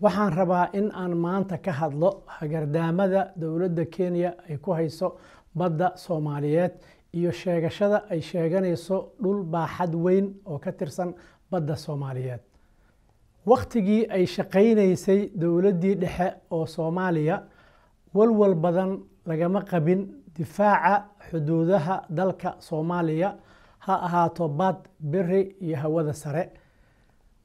waxaan rabaa in aan maanta ka hadlo hagardaamada dowladda kenya ay ku hayso badda soomaaliyeed iyo sheegashada ay sheeganayso dhul baaxad weyn oo ka tirsan badda soomaaliyeed wakhtigii ay shaqaynaysay dowladdii dhexe oo soomaaliya walwal badan lagama qabin difaaca xuduudaha dalka soomaaliya ha ahaato bad biri iyo hawada sare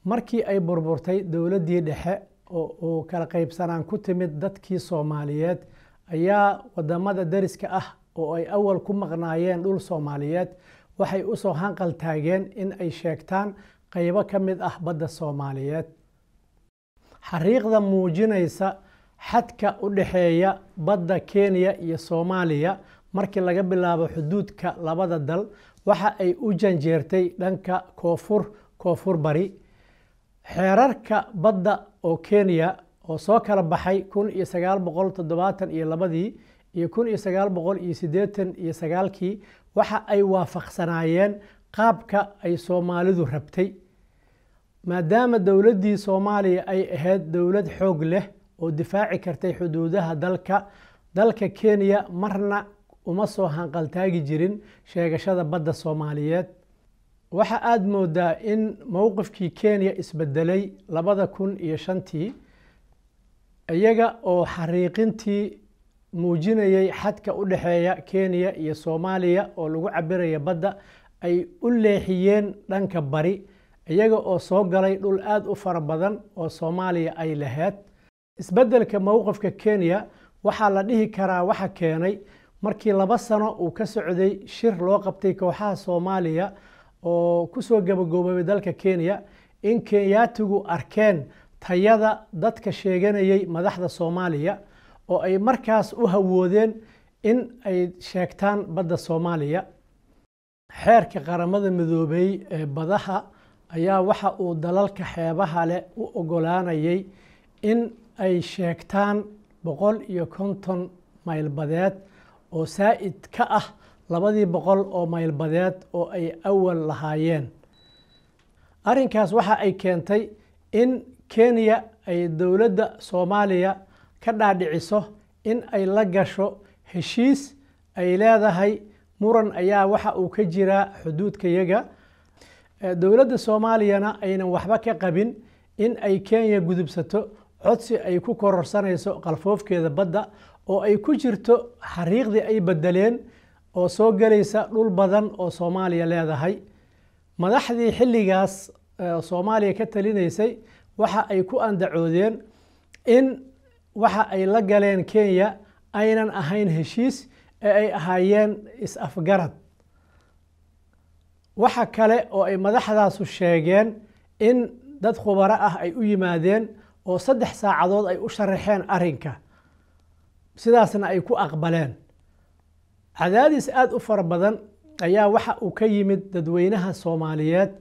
markii ay burburtay dowladdii dhexe oo uu kala qaybsanaan ku timid dadkii soomaaliyeed ayaa wadamada dariska ah oo ay awal ku maqnaayeen dhul soomaaliyeed waxay usoo hanqal taageen in ay sheegtaan qaybo ka mid ah badda soomaaliyeed xariiqda muujinaysa xadka u dhexeeya badda kenya iyo soomaaliya markii laga bilaabo xuduudka labada dal waxa ay u janjeertay dhanka koonfur koonfur bari xeerarka badda oo kenya oo soo kala baxay kun iyo sagaal boqol toddobaatan iyo labadii iyo kun iyo sagaal boqol iyo siddeetan iyo sagaalkii waxa ay waafaqsanaayeen qaabka ay soomaalidu rabtay maadaama dowladdii soomaaliya ay ahayd dowlad xoog leh oo difaaci kartay xuduudaha dalka dalka kenya marna uma soo hanqaltaagi jirin sheegashada badda soomaaliyeed waxa aada moodaa in mowqifkii kenya isbedelay labada kun iyo shantii iyaga oo xariiqintii muujinayay xadka u dhexeeya kenya iyo soomaaliya oo lagu cabiraya badda ay u leexiyeen dhanka bari iyaga oo soo galay dhul aada u fara badan oo soomaaliya ay laheed isbedelka mowqifka kenya waxaa la dhihi karaa waxa keenay markii laba sano uu ka socday shir loo qabtay kooxaha soomaaliya oo kusoo gabagooboobay dalka kenya in kenyaatigu arkeen tayada dadka sheeganayay madaxda soomaaliya oo ay markaas u hawoodeen in ay sheegtaan badda soomaaliya xeerka qaramada midoobay ee badaha ayaa waxa uu dalalka xeebaha leh u ogolaanayay in ay sheegtaan boqol iyo konton mayl badeed oo saa'id ka ah labadii boqol oo maylbadeed oo ay awal lahaayeen arrinkaas waxa ay keentay in kenya ay dowladda soomaaliya ka dhaadhiciso in ay la gasho heshiis ay leedahay muran ayaa waxa uu ka jiraa xuduudkayaga eh, dowladda soomaaliyana aynan waxba ka qabin in ay kenya gudubsato codsi ay ku kororsanayso qalfoofkeeda badda oo ay ku jirto xariiqdii ay bedeleen oo soo gelaysa dhul badan oo soomaaliya leedahay madaxdii xilligaas soomaaliya ka talinaysay waxa ay ku andacoodeen in waxa ay la galeen kenya aynan ahayn heshiis ee ay ahaayeen is-afgarad waxa kale oo ay madaxdaasu sheegeen in dad khubaro ah ay u yimaadeen oo saddex saacadood ay u sharaxeen arrinka sidaasna ay ku aqbaleen cadaadis aada u fara badan ayaa waxa uu ka yimid dadweynaha soomaaliyeed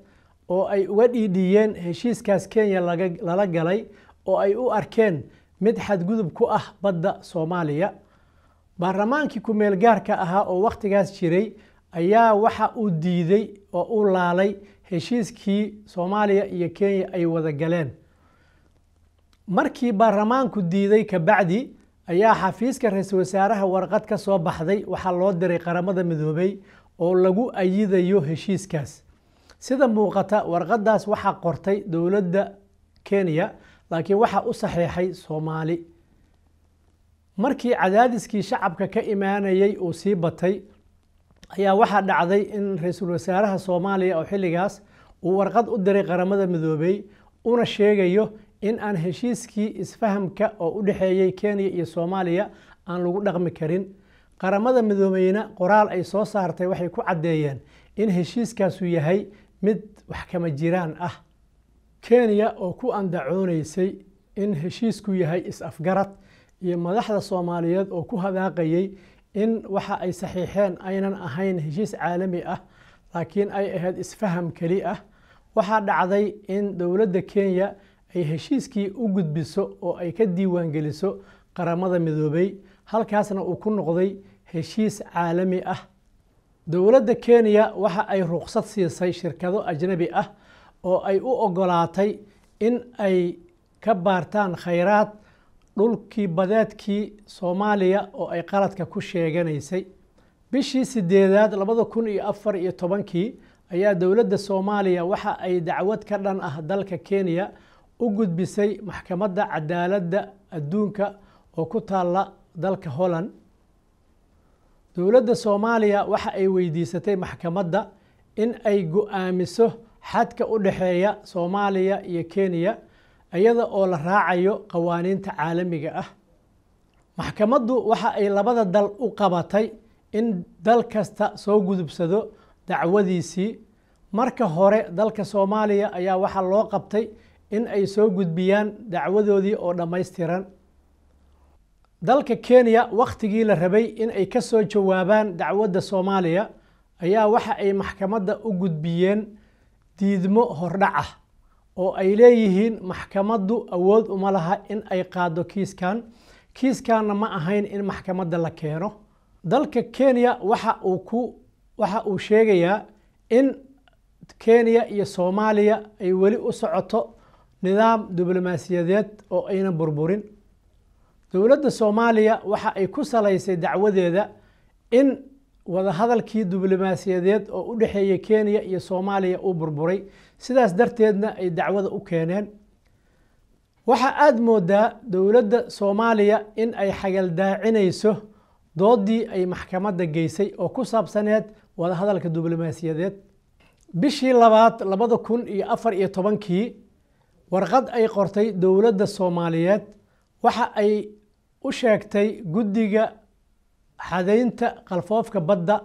oo ay uga dhiidhiyeen heshiiskaas kenya lala galay oo ay u arkeen mid xadgudub ku ah badda soomaaliya baarlamaankii ku-meel gaarka ahaa oo wakhtigaas jiray ayaa waxa uu diiday oo u laalay heshiiskii soomaaliya iyo kenya ay wada galeen markii baarlamaanku diiday kabacdi ayaa xafiiska ra-iisul wasaaraha warqad ka soo baxday waxaa loo diray qaramada midoobey oo lagu ayidayo heshiiskaas sida muuqata warqadaas waxaa qortay dowladda kenya laakiin waxaa u saxeexay soomaali markii cadaadiskii shacabka ka imaanayay uu sii batay ayaa waxaa dhacday in ra-iisul wasaaraha soomaaliya oo xilligaas uu warqad u diray qaramada midoobey una sheegayo in aan heshiiskii isfahamka oo u dhexeeyey kenya iyo soomaaliya aan lagu dhaqmi karin qaramada midoobeyna qoraal ay soo saartay waxay ku caddeeyeen in heshiiskaasu yahay mid wax kama jiraan ah kenya oo ku andacoonaysay in heshiisku yahay is-afgarad iyo madaxda soomaaliyeed oo ku hadaaqayay in waxa ay saxiixeen aynan ahayn heshiis caalami ah laakiin ay ahayd isfaham keli ah waxaa dhacday in dowladda kenya ay heshiiskii u gudbiso oo ay ka diiwaangeliso qaramada midoobay halkaasna uu ku noqday heshiis caalami ah dowladda kenya waxa ay ruqsad siisay shirkado ajnabi ah oo ay u ogolaatay in ay ka baartaan khayraad dhulkii badeedkii soomaaliya oo ay qaladka ku sheeganaysay bishii sideedaad labada kun iyo afar iyo tobankii ayaa dowladda soomaaliya waxa ay dacwad ka dhan ah dalka kenya u gudbisay maxkamadda cadaaladda adduunka oo ku taalla dalka holland dowladda soomaaliya waxa ay weydiisatay maxkamadda in ay go-aamiso xadka u dhexeeya soomaaliya iyo kenya iyada oo la raacayo qawaaniinta caalamiga ah maxkamaddu waxa ay labada dal u qabatay in dal kasta soo gudubsado dacwadiisii marka hore dalka soomaaliya ayaa waxaa loo qabtay in ay soo gudbiyaan dacwadoodii oo dhammaystiran dalka kenya wakhtigii la rabay in ay ka soo jawaabaan dacwadda soomaaliya ayaa waxa ay maxkamadda u gudbiyeen diidmo hordhac ah oo ay leeyihiin maxkamaddu awood uma laha in ay qaado kiiskan kiiskanna ma ahayn in maxkamadda la keeno dalka kenya waxa uu ku waxa uu sheegayaa in kenya iyo soomaaliya ay weli u socoto nidaam diblomaasiyadeed oo ayna burburin dowladda soomaaliya waxa ay ku salaysay dacwadeeda in wadahadalkii diblomaasiyadeed oo u dhexeeyay kenya iyo soomaaliya uu burburay sidaas darteedna ay dacwada u keeneen waxaa aada moodaa dowladda soomaaliya in ay xagaldaacinayso doodii ay maxkamadda geysay oo ku saabsaneed wadahadalka diblomaasiyadeed bishii labaad labada kun iyo afar iyo tobankii warqad ay qortay dowladda soomaaliyeed waxa ay u sheegtay guddiga xadaynta qalfoofka badda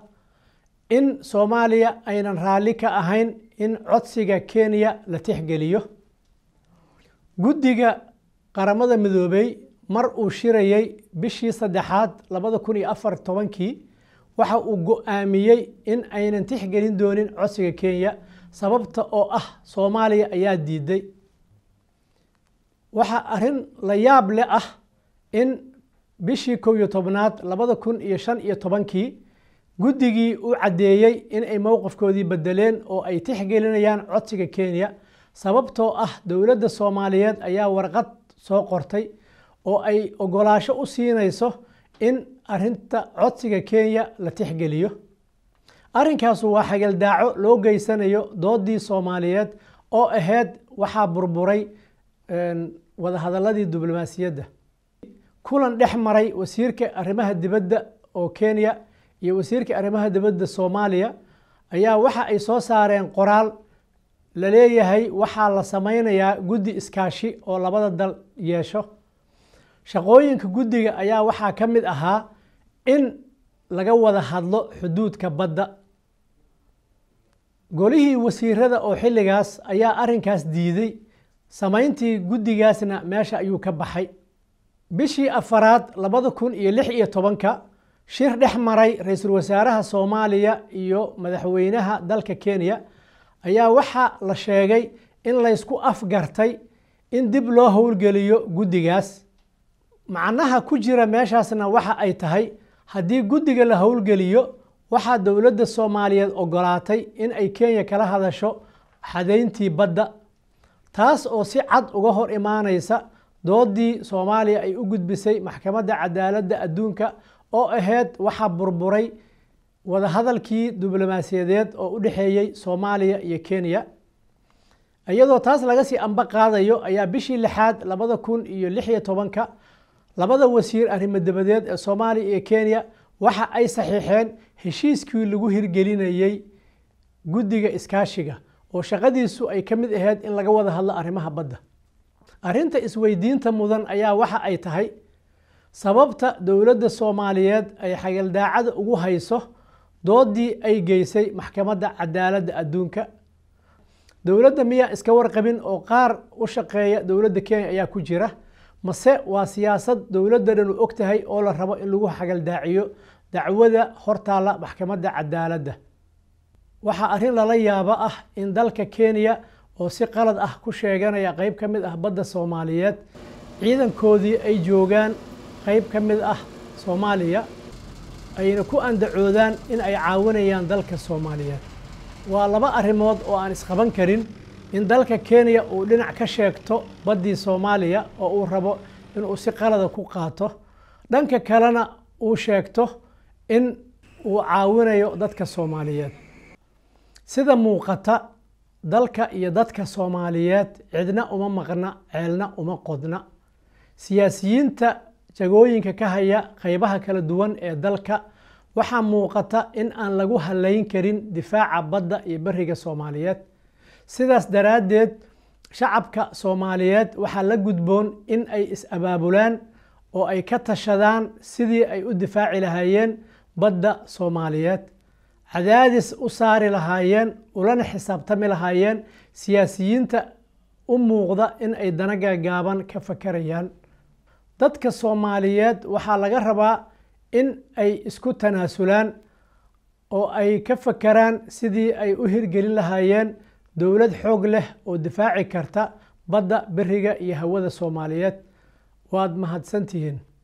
in soomaaliya aynan raalli ka ahayn in codsiga kenya la tixgeliyo guddiga qaramada midoobey mar uu shirayay bishii saddexaad labada kun iyo afar tobankii waxa uu go-aamiyey in aynan tixgelin doonin codsiga kenya sababta oo ah soomaaliya ayaa diiday waxaa arin la yaab le ah in bishii kow iyo tobnaad labada kun iyo shan iyo tobankii guddigii u caddeeyey inay mowqifkoodii bedeleen oo ay tixgelinayaan codsiga kenya sababtoo ah dowladda soomaaliyeed ayaa warqad soo qortay oo ay ogolaasho u siinayso in arinta codsiga kenya la tixgeliyo arrinkaasu waa xagaldaaco loo geysanayo doodii soomaaliyeed oo ahayd waxaa burburay wadahadaladii diblomaasiyadda kulan dhex maray wasiirka arrimaha dibadda oo kenya iyo wasiirka arrimaha dibadda soomaaliya ayaa waxa ay soo saareen qoraal la leeyahay waxaa la sameynayaa guddi iskaashi oo labada dal yeesho shaqooyinka guddiga ayaa waxaa ka mid ahaa in laga wada hadlo xuduudka badda golihii wasiirada oo xilligaas ayaa arrinkaas diiday samayntii guddigaasna meesha ayuu ka baxay bishii afaraad labada kun iyo lix iyo tobanka shir dhex maray ra-iisul wasaaraha soomaaliya iyo madaxweynaha dalka kenya ayaa waxaa la sheegay in laysku afgartay in dib loo howlgeliyo guddigaas macnaha ku jira meeshaasna waxa ay tahay haddii guddiga la howlgeliyo waxaa dowladda soomaaliyeed ogolaatay in ay kenya kala hadasho xadayntii badda taas oo si cad uga hor imaanaysa doodii soomaaliya ay u gudbisay maxkamadda cadaaladda adduunka oo ahayd waxaa burburay wadahadalkii diblomaasiyadeed oo u dhexeeyey soomaaliya iyo kenya iyadoo taas laga sii amba qaadayo ayaa bishii lixaad labada kun iyo lix iyo tobanka labada wasiir arrimo dabadeed ee soomaaliya iyo kenya waxa ay saxiixeen heshiiskii lagu hirgelinayey guddiga iskaashiga oo shaqadiisu ay ka mid ahayd in laga wada hadlo arrimaha badda arrinta isweydiinta mudan ayaa waxa ay tahay sababta dowladda soomaaliyeed ay xagaldaacada ugu hayso doodii ay geysay maxkamadda cadaaladda adduunka dowladda miyaa iska warqabin oo qaar u shaqeeya dowladda kenya ayaa ku jira mase waa siyaasad dowladda dhan u og tahay oo la rabo in lagu xagaldaaciyo dacwada hortaalla maxkamadda cadaaladda waxaa arrin lala yaabo ah in dalka kenya oo si qalad ah ku sheeganaya qayb ka mid ah badda soomaaliyeed ciidankoodii ay joogaan qayb ka mid ah soomaaliya ayna ku andacoodaan in ay caawinayaan dalka soomaaliyeed waa laba arrimood oo aan isqaban karin in dalka kenya uu dhinac ka sheegto baddii soomaaliya oo uu rabo inuu si qalada ah ku qaato dhanka kalena uu sheegto in uu caawinayo dadka soomaaliyeed sida muuqata dalka iyo dadka soomaaliyeed cidna uma maqna ceelna uma qodna siyaasiyiinta jagooyinka ka haya qeybaha kala duwan ee dalka waxaa muuqata in aan lagu halayn karin difaaca badda iyo beriga soomaaliyeed sidaas daraaddeed shacabka soomaaliyeed waxaa la gudboon in ay is-abaabulaan oo ay ka tashadaan sidii ay u difaaci lahaayeen badda soomaaliyeed cadaadis u saari lahaayeen ulana xisaabtami lahaayeen siyaasiyiinta u muuqda in ay dana gaagaaban ka fakarayaan dadka soomaaliyeed waxaa laga rabaa in ay isku tanaasulaan oo ay ka fakaraan sidii ay u hirgelin lahaayeen dowlad xoog leh oo difaaci karta badda beriga iyo hawada soomaaliyeed waad mahadsantihiin